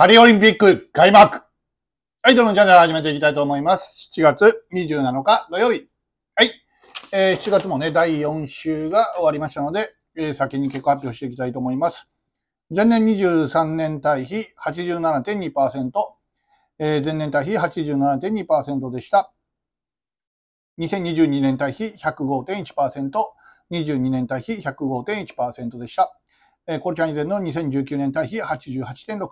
パリオリンピック開幕はい、どルのチャンネル始めていきたいと思います。7月27日土曜日。はい。えー、7月もね、第4週が終わりましたので、えー、先に結果発表していきたいと思います。前年23年対比87.2%、えー、前年対比87.2%でした。2022年対比105.1%、22年対比105.1%でした。コルチャン以前の2019年対比88.6%、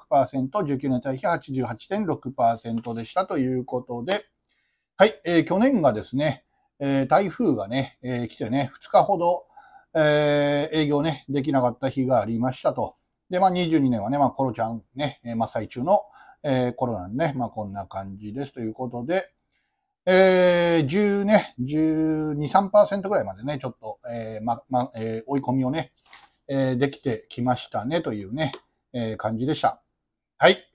19年対比88.6%でしたということで、はい、えー、去年がですね、えー、台風がね、えー、来てね、2日ほど、えー、営業ね、できなかった日がありましたと。で、まあ22年はね、まあコロちゃんね、真っ最中の、えー、コロナね、まあこんな感じですということで、えー、10ね、12、3%ぐらいまでね、ちょっと、えー、ま、ま、えー、追い込みをね、えできてきましたねというね、え感じでした。はい。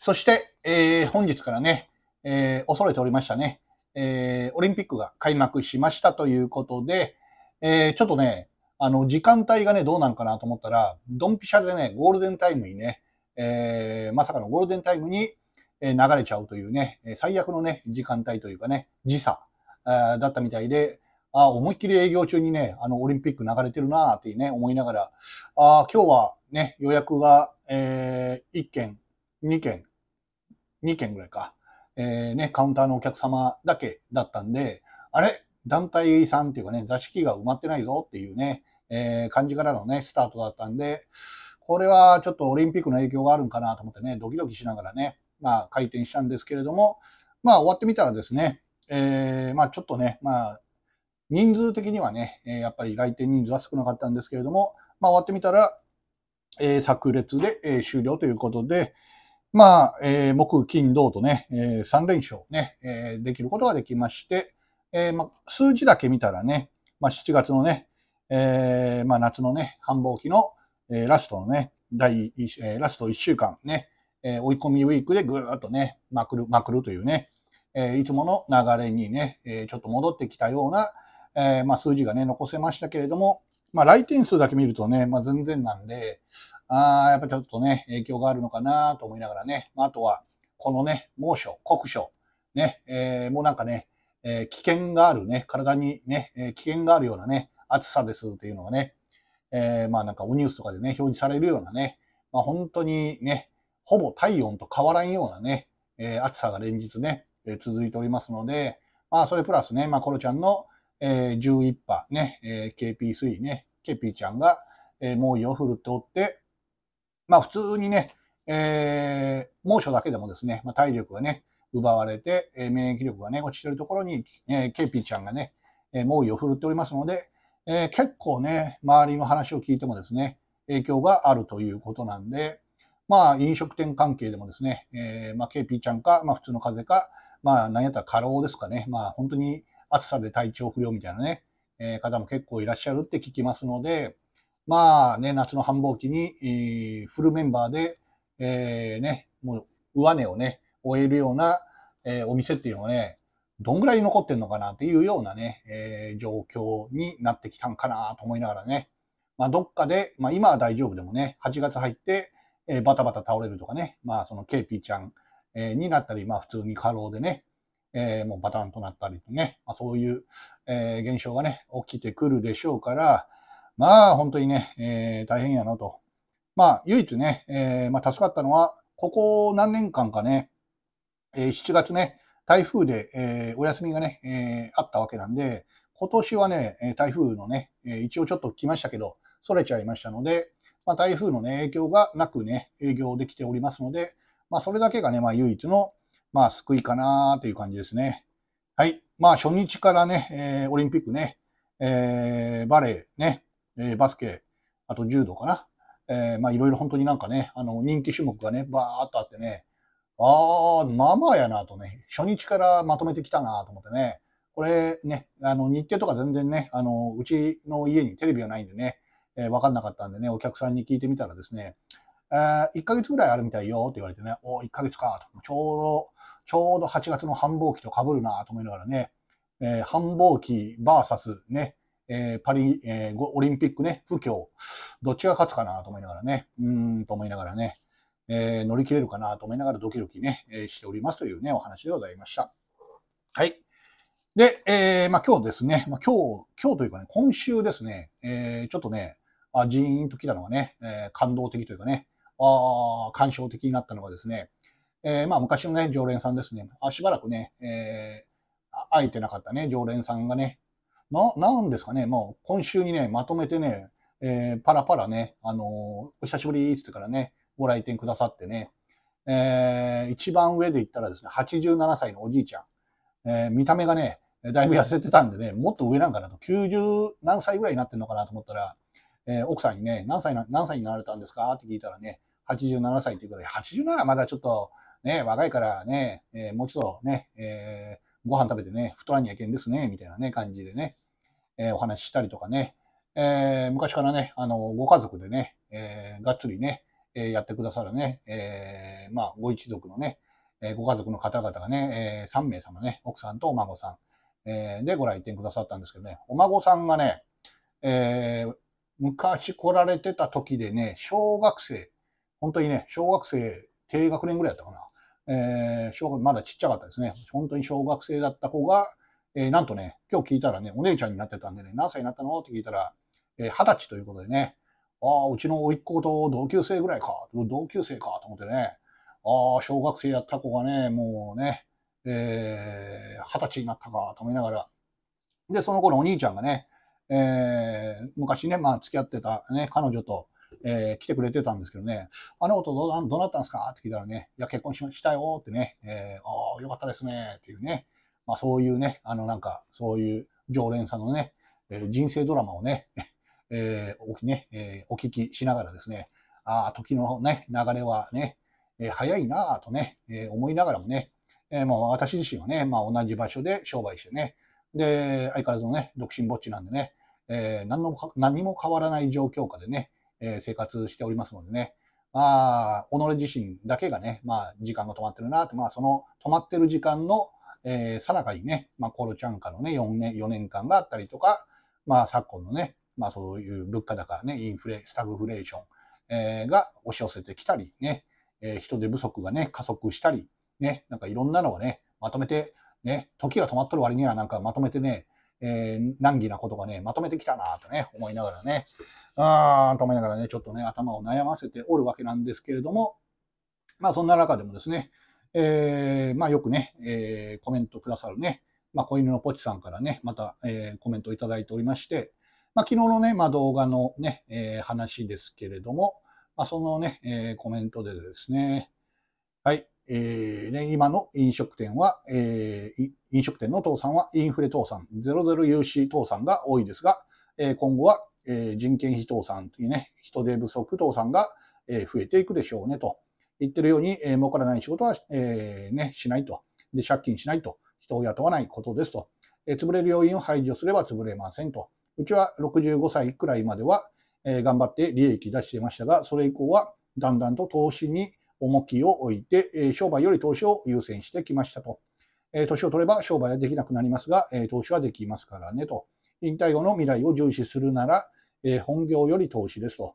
そして、え本日からね、え恐れておりましたね、えオリンピックが開幕しましたということで、えちょっとね、あの、時間帯がね、どうなんかなと思ったら、ドンピシャでね、ゴールデンタイムにね、えー、まさかのゴールデンタイムに流れちゃうというね、最悪のね、時間帯というかね、時差だったみたいで、あ思いっきり営業中にね、あの、オリンピック流れてるなーってね、思いながら、あ今日はね、予約が、えー、1件、2件、2件ぐらいか、えー、ね、カウンターのお客様だけだったんで、あれ団体さんっていうかね、座敷が埋まってないぞっていうね、えー、感じからのね、スタートだったんで、これはちょっとオリンピックの影響があるんかなと思ってね、ドキドキしながらね、まあ、回転したんですけれども、まあ、終わってみたらですね、えー、まあ、ちょっとね、まあ、人数的にはね、やっぱり来店人数は少なかったんですけれども、まあ、終わってみたら、えー、で、え終了ということで、まあ、えー、木、金、銅とね、え3連勝ね、えできることができまして、えま数字だけ見たらね、まあ、7月のね、えま夏のね、繁忙期の、えラストのね、第1、ラスト1週間ね、え追い込みウィークでぐーっとね、まくる、まくるというね、えいつもの流れにね、えちょっと戻ってきたような、えー、まあ、数字がね、残せましたけれども、まあ、来店数だけ見るとね、まあ、全然なんで、ああ、やっぱりちょっとね、影響があるのかなと思いながらね、まあ、あとは、このね、猛暑、酷暑、ね、えー、もうなんかね、えー、危険があるね、体にね、えー、危険があるようなね、暑さですっていうのがね、えー、まあなんかおニュースとかでね、表示されるようなね、まあ本当にね、ほぼ体温と変わらんようなね、えー、暑さが連日ね、えー、続いておりますので、まあそれプラスね、まあコロちゃんの、えー、11波ね、えー、KP3 ね、KP ちゃんが、えー、猛威を振るっておって、まあ普通にね、えー、猛暑だけでもですね、まあ、体力がね、奪われて、えー、免疫力がね、落ちてるところに、えー、KP ちゃんがね、えー、猛威を振るっておりますので、えー、結構ね、周りの話を聞いてもですね、影響があるということなんで、まあ飲食店関係でもですね、えー、まあ KP ちゃんか、まあ普通の風邪か、まあ何やったら過労ですかね、まあ本当に暑さで体調不良みたいなね、えー、方も結構いらっしゃるって聞きますので、まあね、夏の繁忙期に、えー、フルメンバーで、えー、ね、もう上値をね、終えるような、えー、お店っていうのはね、どんぐらい残ってんのかなっていうようなね、えー、状況になってきたんかなと思いながらね、まあどっかで、まあ今は大丈夫でもね、8月入って、えー、バタバタ倒れるとかね、まあその KP ちゃん、えー、になったり、まあ普通に過労でね、えー、もうパターンとなったりとね、まあ、そういう、えー、現象がね、起きてくるでしょうから、まあ本当にね、えー、大変やなと。まあ唯一ね、えまあ、助かったのは、ここ何年間かね、え7月ね、台風で、えお休みがね、えあったわけなんで、今年はね、台風のね、一応ちょっと来ましたけど、それちゃいましたので、まあ、台風のね、影響がなくね、営業できておりますので、まあ、それだけがね、まあ、唯一の、まあ、救いかなという感じですね。はい。まあ、初日からね、えー、オリンピックね、えー、バレーね、えー、バスケ、あと柔道かな。えー、まあ、いろいろ本当になんかね、あの、人気種目がね、バーっとあってね、ああ、まあまあやなとね、初日からまとめてきたなと思ってね、これね、あの、日程とか全然ね、あの、うちの家にテレビがないんでね、えー、わかんなかったんでね、お客さんに聞いてみたらですね、えー、1ヶ月ぐらいあるみたいよって言われてね、お、1ヶ月かと。ちょうど、ちょうど8月の繁忙期と被るなと思いながらね、えー、繁忙期バーね、えー、パリ、えー、オリンピックね、不況、どっちが勝つかなと思いながらね、うーんと思いながらね、えー、乗り切れるかなと思いながらドキドキね、えー、しておりますというね、お話でございました。はい。で、えー、まあ今日ですね、まあ今日、今日というかね、今週ですね、えー、ちょっとね、あ、ジーンと来たのがね、えー、感動的というかね、あ感傷的になったのがですね、えー、まあ昔のね、常連さんですね。あしばらくね、えー、会えてなかったね、常連さんがね、な、なんですかね、もう今週にね、まとめてね、えー、パラパラね、あのー、お久しぶりって言ってからね、ご来店くださってね、えー、一番上で言ったらですね、87歳のおじいちゃん、えー、見た目がね、だいぶ痩せてたんでね、もっと上なんかなと、90何歳ぐらいになってんのかなと思ったら、えー、奥さんにね、何歳な、何歳になられたんですかって聞いたらね、87歳ていうことで、87はまだちょっとね、若いからね、えー、もうちょっとね、えー、ご飯食べてね、太らにやけんですね、みたいなね、感じでね、えー、お話ししたりとかね、え昔からね、あの、ご家族でね、えがっつりね、えやってくださるね、えまあ、ご一族のね、えご家族の方々がね、え3名様ね、奥さんとお孫さん、えでご来店くださったんですけどね、お孫さんがね、え昔来られてた時でね、小学生、本当にね、小学生低学年ぐらいだったかな。えー、小学まだちっちゃかったですね。本当に小学生だった子が、えー、なんとね、今日聞いたらね、お姉ちゃんになってたんでね、何歳になったのって聞いたら、えー、20歳ということでね、ああ、うちの甥っ子と同級生ぐらいか、同級生かと思ってね、ああ、小学生やった子がね、もうね、えー、20歳になったかと思いながら、で、その頃お兄ちゃんがね、えー、昔ね、まあ付き合ってたね、彼女と、えー、来てくれてたんですけどね、あのこどうなったんですかって聞いたらね、いや、結婚したよってね、えー、ああ、よかったですねっていうね、まあそういうね、あのなんか、そういう常連さんのね、えー、人生ドラマをね、えー、おきね、えー、お聞きしながらですね、ああ、時のね、流れはね、えー、早いなぁとね、えー、思いながらもね、えー、ま私自身はね、まあ同じ場所で商売してね、で、相変わらずのね、独身ぼっちなんでね、えー、何の何も変わらない状況下でね、え生活しておりますのでね、まあ、己自身だけがね、まあ、時間が止まってるなて、まあ、その止まってる時間の、えさなかにね、まあ、コロちゃんカのね、4年、4年間があったりとか、まあ、昨今のね、まあ、そういう物価高ね、インフレ、スタグフレーション、えが押し寄せてきたりね、え人手不足がね、加速したり、ね、なんかいろんなのがね、まとめて、ね、時が止まっとる割にはなんかまとめてね、えー、難儀なことがね、まとめてきたなとね、思いながらね、あーと思いながらね、ちょっとね、頭を悩ませておるわけなんですけれども、まあそんな中でもですね、えー、まあよくね、えー、コメントくださるね、まあ子犬のポチさんからね、また、えー、コメントをいただいておりまして、まあ昨日のね、まあ動画のね、えー、話ですけれども、まあそのね、えー、コメントでですね、えーね、今の飲食店は、えー、飲食店の倒産はインフレ倒産、ゼロゼロ融資倒産が多いですが、えー、今後は、えー、人件費倒産というね、人手不足倒産が、えー、増えていくでしょうねと言ってるように、えー、儲からない仕事は、えー、ね、しないと。で、借金しないと。人を雇わないことですと。えー、潰れる要因を排除すれば潰れませんと。うちは65歳くらいまでは、えー、頑張って利益出していましたが、それ以降はだんだんと投資に重きを置いて、商売より投資を優先してきましたと。え年を取れば商売はできなくなりますが、投資はできますからねと。引退後の未来を重視するなら、本業より投資ですと。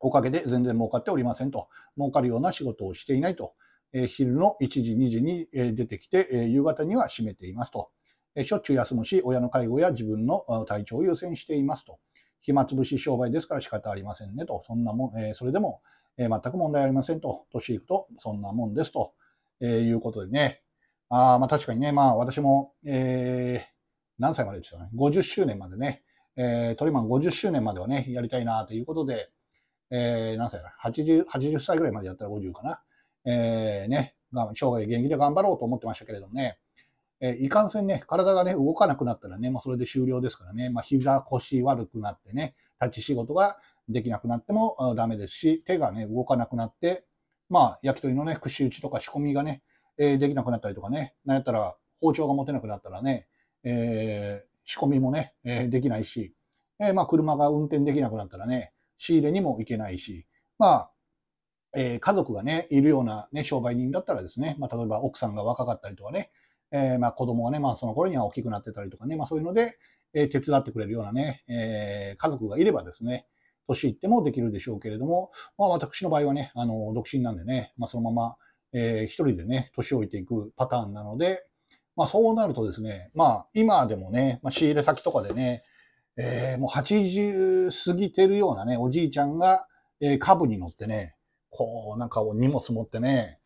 おかげで全然儲かっておりませんと。儲かるような仕事をしていないと。え昼の1時、2時に出てきて、夕方には閉めていますと。えしょっちゅう休むし、親の介護や自分の体調を優先していますと。暇つぶし商売ですから仕方ありませんねと。そんなもん、えそれでもえー、全く問題ありませんと、年いくとそんなもんですと、えー、いうことでね、あまあ確かにね、まあ私も、えー、何歳までですよね、50周年までね、えー、トリマン50周年まではね、やりたいなということで、えー、何歳だ 80, 80歳ぐらいまでやったら50かな。えー、ね、生涯現役で頑張ろうと思ってましたけれどもね、えー、いかんせんね、体がね、動かなくなったらね、まそれで終了ですからね、まあ、膝、腰悪くなってね、立ち仕事ができなくなってもダメですし、手がね、動かなくなって、まあ、焼き鳥のね、串打ちとか仕込みがね、えー、できなくなったりとかね、なんやったら包丁が持てなくなったらね、えー、仕込みもね、えー、できないし、えー、まあ、車が運転できなくなったらね、仕入れにも行けないし、まあ、えー、家族がね、いるようなね、商売人だったらですね、まあ、例えば奥さんが若かったりとかね、えー、まあ、子供がね、まあ、その頃には大きくなってたりとかね、まあ、そういうので、えー、手伝ってくれるようなね、えー、家族がいればですね、年いってもできるでしょうけれども、まあ私の場合はね、あの、独身なんでね、まあそのまま、えー、一人でね、年老いていくパターンなので、まあそうなるとですね、まあ今でもね、まあ、仕入れ先とかでね、えー、もう80過ぎてるようなね、おじいちゃんが、えー、株に乗ってね、こうなんか荷物持ってね、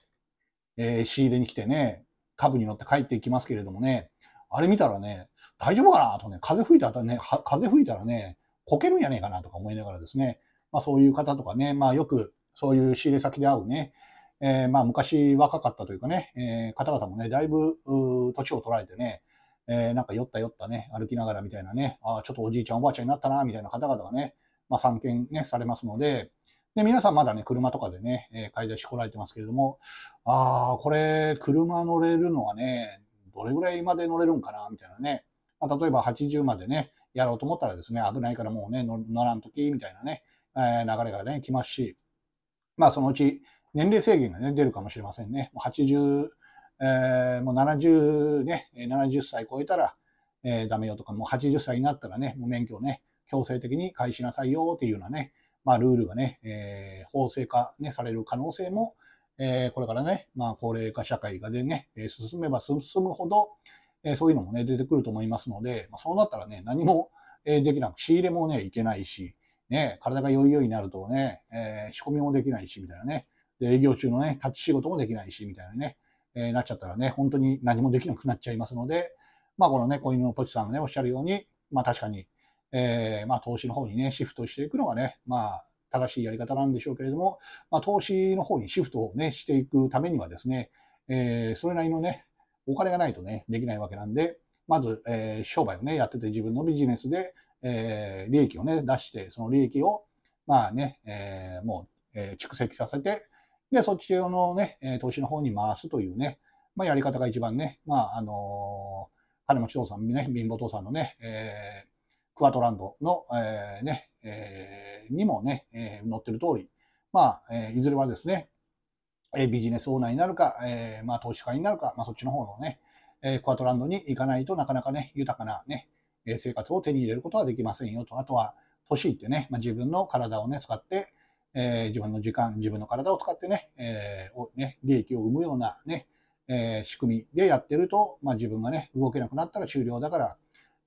えー、仕入れに来てね、株に乗って帰っていきますけれどもね、あれ見たらね、大丈夫かなとね、風吹いたらね、風吹いたらね、こけるんやねえかなとか思いながらですね、まあ、そういう方とかね、まあ、よくそういう仕入れ先で会うね、えー、まあ昔若かったというかね、えー、方々もね、だいぶ土地を取られてね、えー、なんか酔った酔ったね、歩きながらみたいなね、ああ、ちょっとおじいちゃんおばあちゃんになったな、みたいな方々がね、まあ散見ね、されますので、で、皆さんまだね、車とかでね、え買い出し来られてますけれども、ああ、これ、車乗れるのはね、どれぐらいまで乗れるんかな、みたいなね。まあ、例えば80までね、やろうと思ったらですね、危ないからもうね、乗らんとき、みたいなね、えー、流れがね、来ますし、まあそのうち年齢制限がね、出るかもしれませんね。もう80、えー、もう70ね、70歳超えたら、えー、ダメよとか、もう80歳になったらね、もう免許をね、強制的に返しなさいよっていうようなね、まあルールがね、えー、法制化、ね、される可能性も、えー、これからね、まあ高齢化社会がでね、進めば進むほど、えそういうのもね、出てくると思いますので、まそうなったらね、何も、えできなく、仕入れもね、いけないし、ね、体がよいよいになるとね、え仕込みもできないし、みたいなね。で、営業中のね、立ち仕事もできないし、みたいなね、えなっちゃったらね、本当に何もできなくなっちゃいますので、まあ、このね、子犬のポチさんがね、おっしゃるように、まあ、確かに、えー、まあ、投資の方にね、シフトしていくのがね、まあ、正しいやり方なんでしょうけれども、まあ、投資の方にシフトをね、していくためにはですね、えー、それなりのね、お金がないとね、できないわけなんで、まず、えー、商売をね、やってて自分のビジネスで、えー、利益をね、出して、その利益を、まあね、えー、もう、え蓄積させて、で、そっちのね、投資の方に回すというね、まあ、やり方が一番ね、まあ、あの金持ち父さん、ね、貧乏父さんのね、えクワトランドの、えね、えにもね、え載ってる通り、まあ、えいずれはですね、えビジネスオーナーになるか、えー、まあ、投資家になるか、まあ、そっちの方のね、えー、クアトランドに行かないとなかなかね、豊かなね、え生活を手に入れることはできませんよと。あとは、年いってね、まあ、自分の体をね、使って、えー、自分の時間、自分の体を使ってね、えー、ね利益を生むようなね、え仕組みでやってると、まあ、自分がね、動けなくなったら終了だから、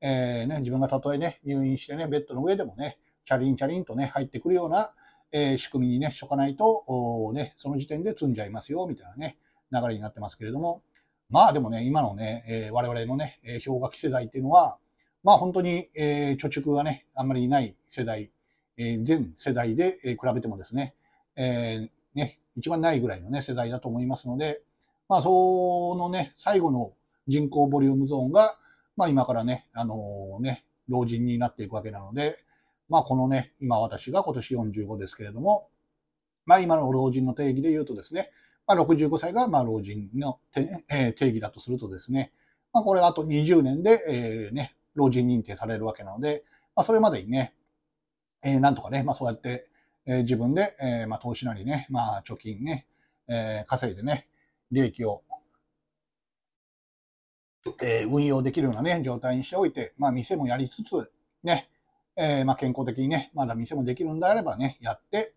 えね、自分がたとえね、入院してね、ベッドの上でもね、チャリンチャリンとね、入ってくるような、え仕組みにね、しとかないと、ね、その時点で積んじゃいますよ、みたいなね、流れになってますけれども、まあでもね、今のね、え我々のね、氷河期世代っていうのは、まあ本当に、え貯蓄がね、あんまりいない世代、え全世代で、え比べてもですね、えね、一番ないぐらいのね、世代だと思いますので、まあそのね、最後の人口ボリュームゾーンが、まあ今からね、あのね、老人になっていくわけなので、まあこのね、今私が今年45ですけれども、まあ今の老人の定義で言うとですね、まあ、65歳がまあ老人の、定義だとするとですね、まあ、これあと20年で、えー、ね、老人認定されるわけなので、まあ、それまでにね、えー、なんとかね、まあ、そうやって、えー、自分で、えーまあ、投資なりね、まあ、貯金ね、えー、稼いでね、利益を、えー、運用できるようなね、状態にしておいて、まあ、店もやりつつ、ね、えー、まあ、健康的にね、まだ店もできるんであればね、やって、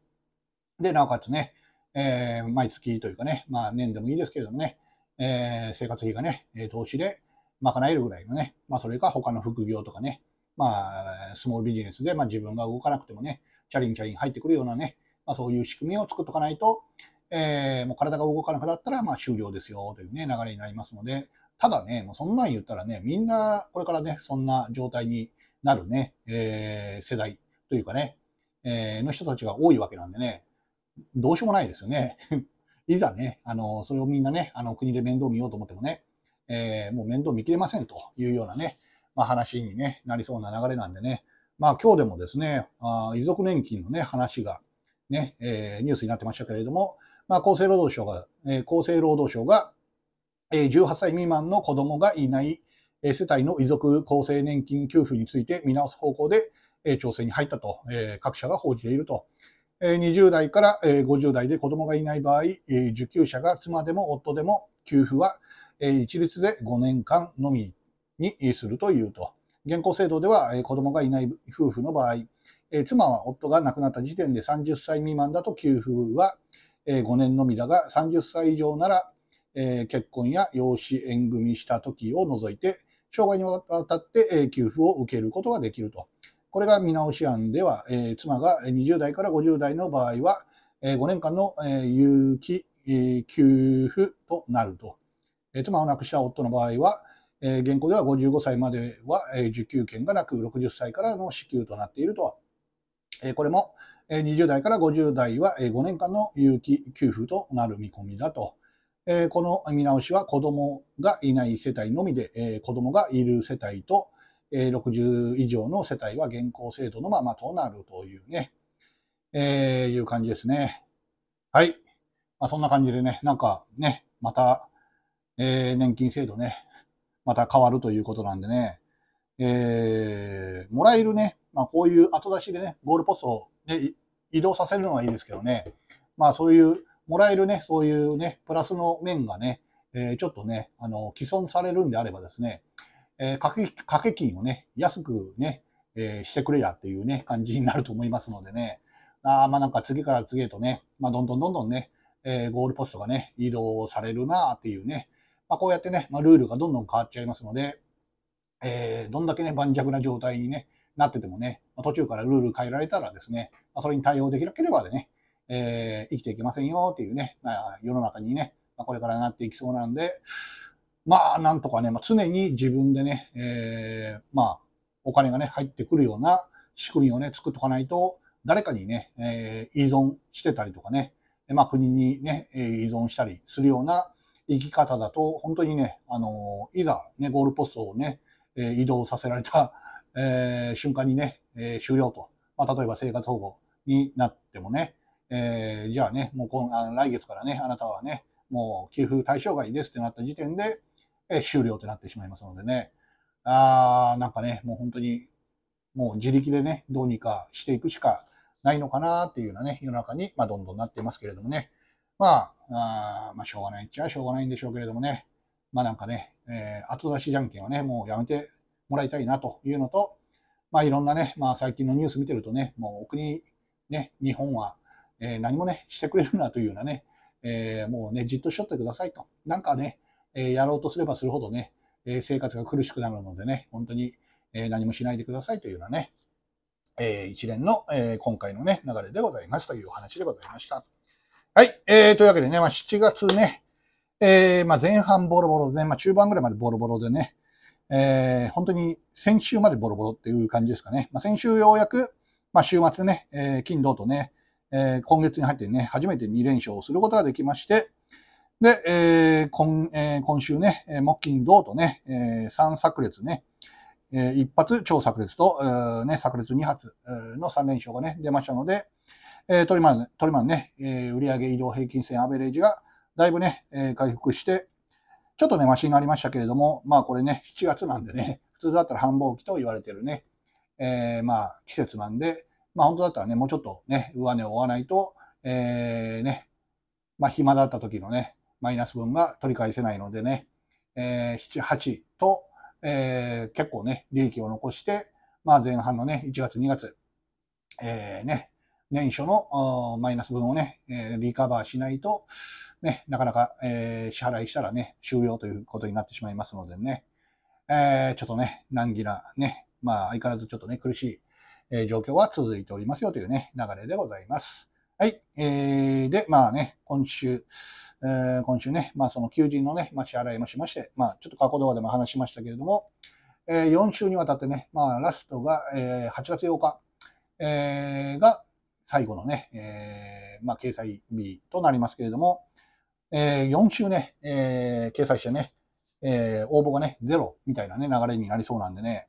で、なおかつね、えー、毎月というかね、まあ、年でもいいですけれどもね、えー、生活費がね、投資で賄えるぐらいのね、まあ、それか他の副業とかね、まあ、スモールビジネスで、まあ、自分が動かなくてもね、チャリンチャリン入ってくるようなね、まあ、そういう仕組みを作っとかないと、えー、もう体が動かなくなったら、まあ、終了ですよ、というね、流れになりますので、ただね、もうそんなん言ったらね、みんなこれからね、そんな状態になるね、えー、世代というかね、えー、の人たちが多いわけなんでね、どうしようもないですよね。いざね、あの、それをみんなね、あの、国で面倒見ようと思ってもね、えー、もう面倒見きれませんというようなね、まあ、話に、ね、なりそうな流れなんでね、まあ、今日でもですね、あ遺族年金のね、話がね、えー、ニュースになってましたけれども、まあ、厚生労働省が、えー、厚生労働省が、えー、18歳未満の子供がいない世帯の遺族厚生年金給付について見直す方向で、調整に入ったと、各社が報じていると。20代から50代で子供がいない場合、受給者が妻でも夫でも給付は、一律で5年間のみにするというと。現行制度では、子供がいない夫婦の場合、妻は夫が亡くなった時点で30歳未満だと給付は、5年のみだが、30歳以上なら、結婚や養子縁組した時を除いて、生涯にわたって給付を受けることができると。これが見直し案では、妻が20代から50代の場合は、5年間の有期給付となると。妻を亡くした夫の場合は、現行では55歳までは受給権がなく、60歳からの支給となっていると。これも20代から50代は5年間の有期給付となる見込みだと。えこの見直しは子供がいない世帯のみで、え子供がいる世帯と、え60以上の世帯は現行制度のままとなるというね、えー、いう感じですね。はい。まあ、そんな感じでね、なんかね、また、えー、年金制度ね、また変わるということなんでね、えー、もらえるね、まあ、こういう後出しでね、ゴールポストを、ね、移動させるのはいいですけどね、まあそういうもらえるね、そういうね、プラスの面がね、えー、ちょっとね、あの、既存されるんであればですね、えー、掛け金をね、安くね、えー、してくれやっていうね、感じになると思いますのでね、あまあなんか次から次へとね、まあどんどんどんどんね、えー、ゴールポストがね、移動されるなっていうね、まあこうやってね、まあ、ルールがどんどん変わっちゃいますので、えー、どんだけね、盤石な状態にね、なっててもね、途中からルール変えられたらですね、まあ、それに対応できなければでね、えー、生きていけませんよっていうね、まあ、世の中にね、まあ、これからなっていきそうなんで、まあ、なんとかね、まあ、常に自分でね、えー、まあ、お金がね、入ってくるような仕組みをね、作っとかないと、誰かにね、えー、依存してたりとかね、まあ、国にね、依存したりするような生き方だと、本当にね、あのいざ、ね、ゴールポストをね、え移動させられた、えー、瞬間にね、えー、終了と、まあ、例えば生活保護になってもね、えー、じゃあね、もう今あ来月からね、あなたはね、もう給付対象外ですってなった時点で、えー、終了ってなってしまいますのでね、あーなんかね、もう本当に、もう自力でね、どうにかしていくしかないのかなっていうようなね、世の中に、まあ、どんどんなっていますけれどもね、まあ、あまあ、しょうがないっちゃしょうがないんでしょうけれどもね、まあなんかね、えー、後出しじゃんけんはね、もうやめてもらいたいなというのと、まあいろんなね、まあ最近のニュース見てるとね、もうお国、ね、日本はえ何もね、してくれるなというようなね、えもうね、じっとしとってくださいと。なんかね、えやろうとすればするほどね、え生活が苦しくなるのでね、本当に、え何もしないでくださいというようなね、え一連の、え今回のね、流れでございますというお話でございました。はい。えー、というわけでね、まあ、7月ね、えー、まあ、前半ボロボロで、ね、まあ、中盤ぐらいまでボロボロでね、えー、本当に先週までボロボロっていう感じですかね。まあ、先週ようやく、まあ、週末ね、えー、金土とね、えー、今月に入ってね、初めて2連勝をすることができまして、で、えー今えー、今週ね、木金銅とね、えー、3炸裂ね、えー、一発超炸裂と、えー、ね、炸裂2発の3連勝がね、出ましたので、えー、トリマン、トリマンね、えー、売上移動平均線アベレージがだいぶね、えー、回復して、ちょっとね、マシになりましたけれども、まあこれね、7月なんでね、普通だったら繁忙期と言われてるね、えー、まあ季節なんで、まあ本当だったらね、もうちょっとね、上値を追わないと、えー、ね、まあ暇だった時のね、マイナス分が取り返せないのでね、えー、7、8と、えー、結構ね、利益を残して、まあ前半のね、1月、2月、えー、ね、年初のマイナス分をね、えリカバーしないと、ね、なかなか、えー、支払いしたらね、終了ということになってしまいますのでね、えー、ちょっとね、難儀なね、まあ相変わらずちょっとね、苦しいえ状況は続いておりますよというね、流れでございます。はい。えー、で、まあね、今週、えー、今週ね、まあその求人のね、まあ支払いもしまして、まあちょっと過去動画でも話しましたけれども、えー、4週にわたってね、まあラストが、えー、8月8日、えー、が最後のね、えー、まあ掲載日となりますけれども、えー、4週ね、えー、掲載してね、えー、応募がね、ゼロみたいなね、流れになりそうなんでね、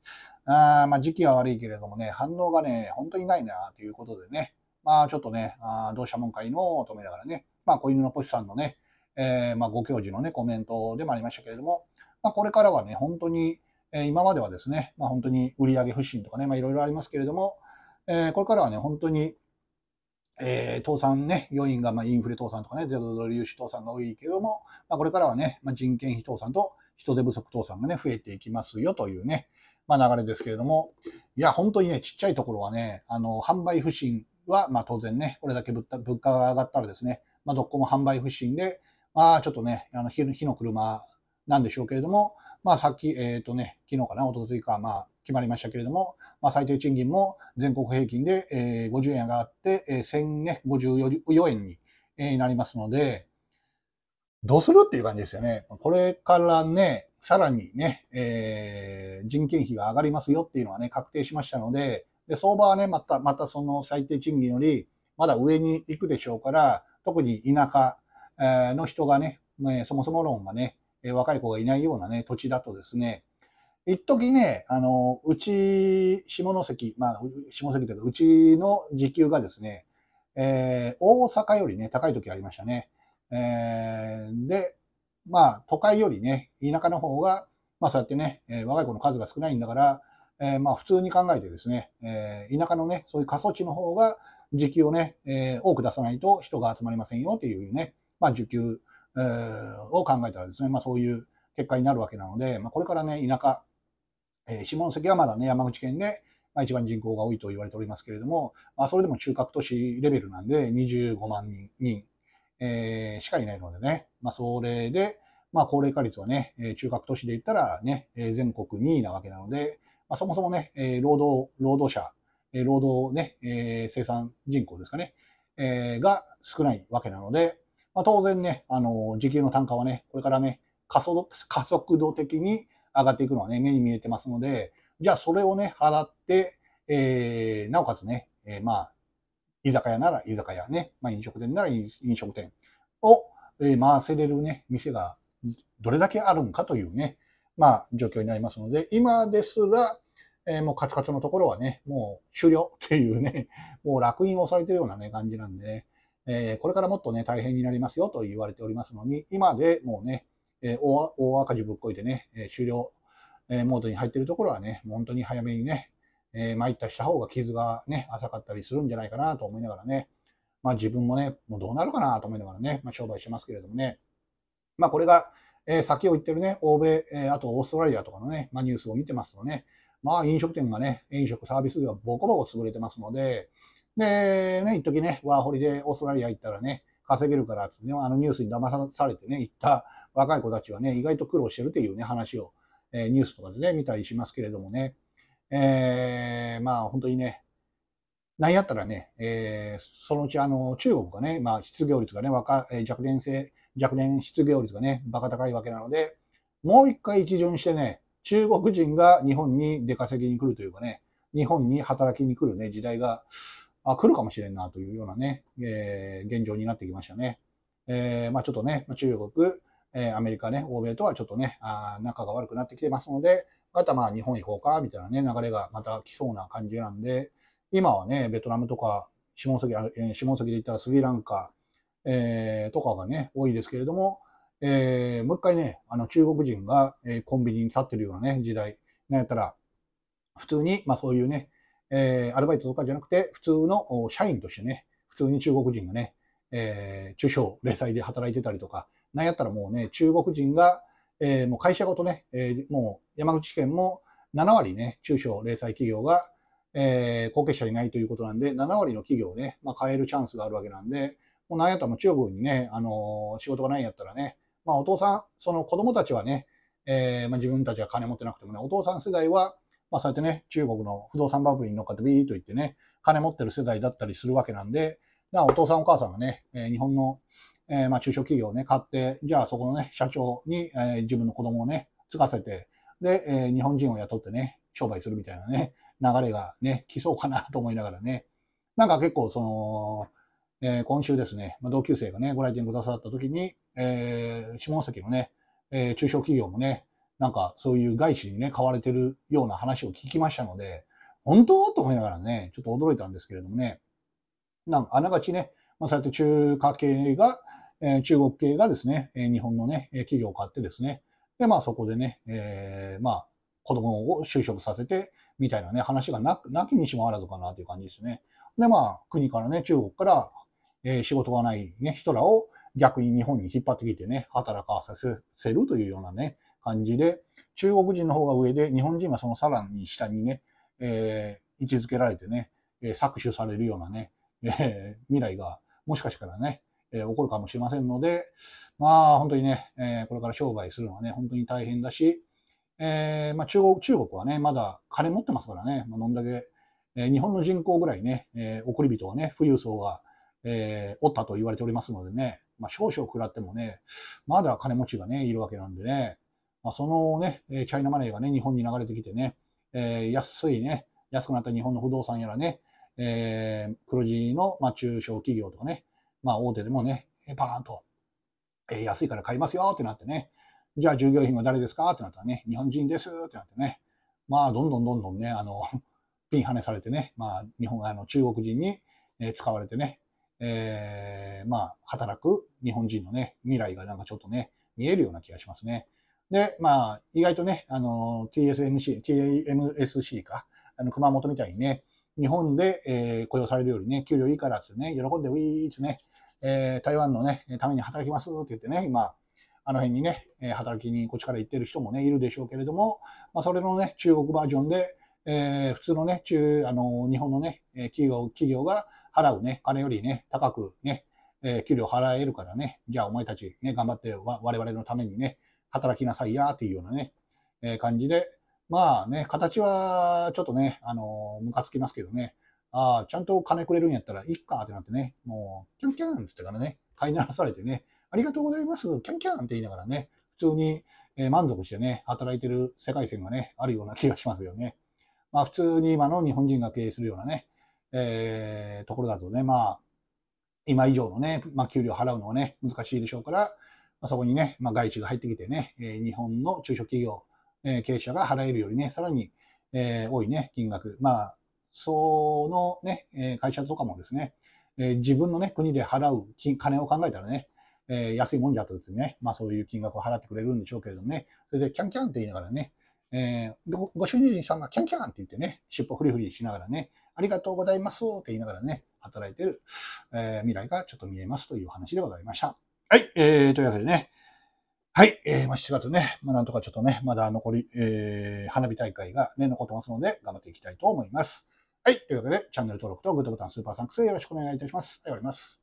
あまあ、時期は悪いけれどもね、反応がね、本当にないなということでね、まあちょっとね、あどうしたもんかいの止めながらね、まあ子犬のポチさんのね、えー、まあご教授のね、コメントでもありましたけれども、まあ、これからはね、本当に、えー、今まではですね、まあ、本当に売上不振とかね、まあ、いろいろありますけれども、えー、これからはね、本当にえー、倒産ね、要因がまインフレ倒産とかね、ゼロゼロ融資倒産が多いけれども、まあ、これからはね、まあ、人件費倒産と人手不足倒産がね、増えていきますよというね、まあ、流れですけれども、いや、本当にね、ちっちゃいところはね、あの、販売不振は、ま当然ね、これだけ物価が上がったらですね、まどこも販売不振で、まあ、ちょっとね、あの火の車なんでしょうけれども、まあ、さっき、えっ、ー、とね、昨日かな、おとといか、まあ、決まりましたけれども、まあ、最低賃金も全国平均で、え50円上がって、え1054円に、えなりますので、どうするっていう感じですよね。これからね、さらにね、えー、人件費が上がりますよっていうのはね、確定しましたので、で相場はね、また、またその最低賃金より、まだ上に行くでしょうから、特に田舎の人がね、ねそもそも論がね、若い子がいないようなね、土地だとですね、一時ね、あの、うち、下関、まあ、下関というか、うちの時給がですね、えー、大阪よりね、高い時ありましたね。えー、で、まあ、都会よりね、田舎の方が、まあ、そうやってね、えー、若い子の数が少ないんだから、えー、まあ、普通に考えてですね、えー、田舎のね、そういう過疎地の方が、時給をね、えー、多く出さないと人が集まりませんよっていうね、まあ、受給、えー、を考えたらですね、まあ、そういう結果になるわけなので、まあ、これからね、田舎、えー、下関はまだね、山口県で、まあ、一番人口が多いと言われておりますけれども、まあ、それでも中核都市レベルなんで、25万人、えー、しかいないのでね、まあ、それで、まあ、高齢化率はね、え中核都市で言ったらね、え全国2位なわけなので、まあ、そもそもね、えー、労働、労働者、えー、労働ね、えー、生産人口ですかね、えー、が少ないわけなので、まあ、当然ね、あの、時給の単価はね、これからね、加速加速度的に上がっていくのはね、目に見えてますので、じゃあそれをね、払って、えー、なおかつね、えー、まあ、居酒屋なら居酒屋ね、まあ、飲食店なら飲食店を、えー、回せれるね、店がどれだけあるんかというね、まあ、状況になりますので、今ですら、えー、もうカツカツのところはね、もう終了っていうね、もう楽印をされてるようなね、感じなんで、えー、これからもっとね、大変になりますよと言われておりますのに、今でもうね、えー、大大赤字ぶっこいてね、え終了、えモードに入ってるところはね、本当に早めにね、え参ったした方が傷がね、浅かったりするんじゃないかなと思いながらね、まあ自分もね、もうどうなるかなと思いながらね、まあ商売してますけれどもね、まあこれが、え先を言ってるね、欧米、えあとオーストラリアとかのね、まあニュースを見てますとね、まあ飲食店がね、飲食サービスがボコボコ潰れてますので、で、ね、一時ね、ワーホリでオーストラリア行ったらね、稼げるからってね、あのニュースに騙されてね、行った若い子たちはね、意外と苦労してるっていうね、話を、えー、ニュースとかでね、見たりしますけれどもね。えー、まあ本当にね、なんやったらね、えー、そのうちあの中国がね、まあ、失業率がね若、若年性、若年失業率がね、バカ高いわけなので、もう一回一巡してね、中国人が日本に出稼ぎに来るというかね、日本に働きに来るね、時代が、あ来るかもしれんなというようなね、えー、現状になってきましたね。えー、まあちょっとね、中国、えアメリカね、欧米とはちょっとね、あ仲が悪くなってきてますので、またまあ日本行こうか、みたいなね、流れがまた来そうな感じなんで、今はね、ベトナムとか、下関、え下関で言ったらスリランカ、えー、とかがね、多いですけれども、えー、もう一回ね、あの中国人が、えコンビニに立ってるようなね、時代、なんやったら、普通に、まあそういうね、えー、アルバイトとかじゃなくて、普通の社員としてね、普通に中国人がね、えー、中小零細で働いてたりとか、なんやったらもうね、中国人が、えー、もう会社ごとね、えー、もう山口県も7割ね、中小零細企業が、えー、後継者いないということなんで、7割の企業をね、まあ、変えるチャンスがあるわけなんで、もうなんやったらもう中国にね、あのー、仕事がないんやったらね、まあお父さん、その子供たちはね、えー、まあ自分たちは金持ってなくてもね、お父さん世代は、まあそうやってね、中国の不動産バブルに乗っかってビーと言ってね、金持ってる世代だったりするわけなんで、お父さんお母さんがね、えー、日本の、えー、まあ、中小企業をね、買って、じゃあそこのね、社長に、えー、自分の子供をね、つかせて、で、えー、日本人を雇ってね、商売するみたいなね、流れがね、来そうかなと思いながらね、なんか結構その、え今週ですね、ま同級生がね、ご来店くださった時に、え下関のね、え中小企業もね、なんかそういう外資にね、買われてるような話を聞きましたので、本当と思いながらね、ちょっと驚いたんですけれどもね、なんかあながちね、まあ、そうやって中華系が、え中国系がですね、え日本のね、企業を買ってですね、で、まあそこでね、えー、まあ、子供を就職させて、みたいなね、話がなく、なきにしもあらずかなという感じですね。で、まあ、国からね、中国から、えー、仕事がないね、人らを逆に日本に引っ張ってきてね、働かさせるというようなね、感じで、中国人の方が上で、日本人がそのさらに下にね、えー、位置づけられてね、え搾取されるようなね、えー、未来が、もしかしたらね、えー、起こるかもしれませんので、まあ本当にね、えー、これから商売するのはね、本当に大変だし、えー、まあ、中国中国はね、まだ金持ってますからね、まあ、どんだけ、えー、日本の人口ぐらいね、えー、送り人はね、富裕層が、えおったと言われておりますのでね、まあ、少々食らってもね、まだ金持ちがね、いるわけなんでね、まあ、そのね、チャイナマネーがね、日本に流れてきてね、え安いね、安くなった日本の不動産やらね、え黒字の、ま中小企業とかね、まあ大手でもね、パーンと、え安いから買いますよってなってね、じゃあ従業員は誰ですかってなったらね、日本人ですってなってね、まあどんどんどんどんね、あの、ピンはねされてね、まあ日本、あの中国人に、え使われてね、えー、まあ働く日本人のね、未来がなんかちょっとね、見えるような気がしますね。で、まあ、意外とね、あの、TSMC、TMSC か、あの、熊本みたいにね、日本で、え雇用されるよりね、給料いいからってね、喜んでウィーってね、え台湾のね、ために働きますって言ってね、今、あの辺にね、え働きにこっちから行ってる人もね、いるでしょうけれども、まあ、それのね、中国バージョンで、えー、普通のね、中、あの、日本のね、企業、企業が払うね、金よりね、高くね、えー、給料払えるからね、じゃあお前たちね、頑張ってわ我々のためにね、働きなさいや、っていうようなね、えー、感じで、まあね、形はちょっとね、あの、ムカつきますけどね、ああ、ちゃんと金くれるんやったら、いっかってなってね、もう、キャンキャンってからね、飼いならされてね、ありがとうございます、キャンキャンって言いながらね、普通に、え満足してね、働いてる世界線がね、あるような気がしますよね。まあ、普通に今の日本人が経営するようなね、えー、ところだとね、まあ、今以上のね、まあ、給料払うのはね、難しいでしょうから、まあ、そこにね、まあ、外注が入ってきてね、え日本の中小企業え経営者が払えるよりね、さらに、え多いね、金額。まあ、そのね、え会社とかもですね、え自分のね、国で払う金金を考えたらね、え安いもんじゃとですね、まあそういう金額を払ってくれるんでしょうけれどもね、それでキャンキャンって言いながらね、えー、ごご主人さんがキャンキャンって言ってね、尻尾フリフリしながらね、ありがとうございますって言いながらね、働いてる、えー、未来がちょっと見えますという話でございました。はい、えー、というわけでね、はい、えー、まあ、7月ね、まあ、なんとかちょっとね、まだ残り、えー、花火大会がね、残ってますので、頑張っていきたいと思います。はい、というわけで、チャンネル登録とグッドボタン、スーパーサンクスよろしくお願いいたします。ありがとうございます。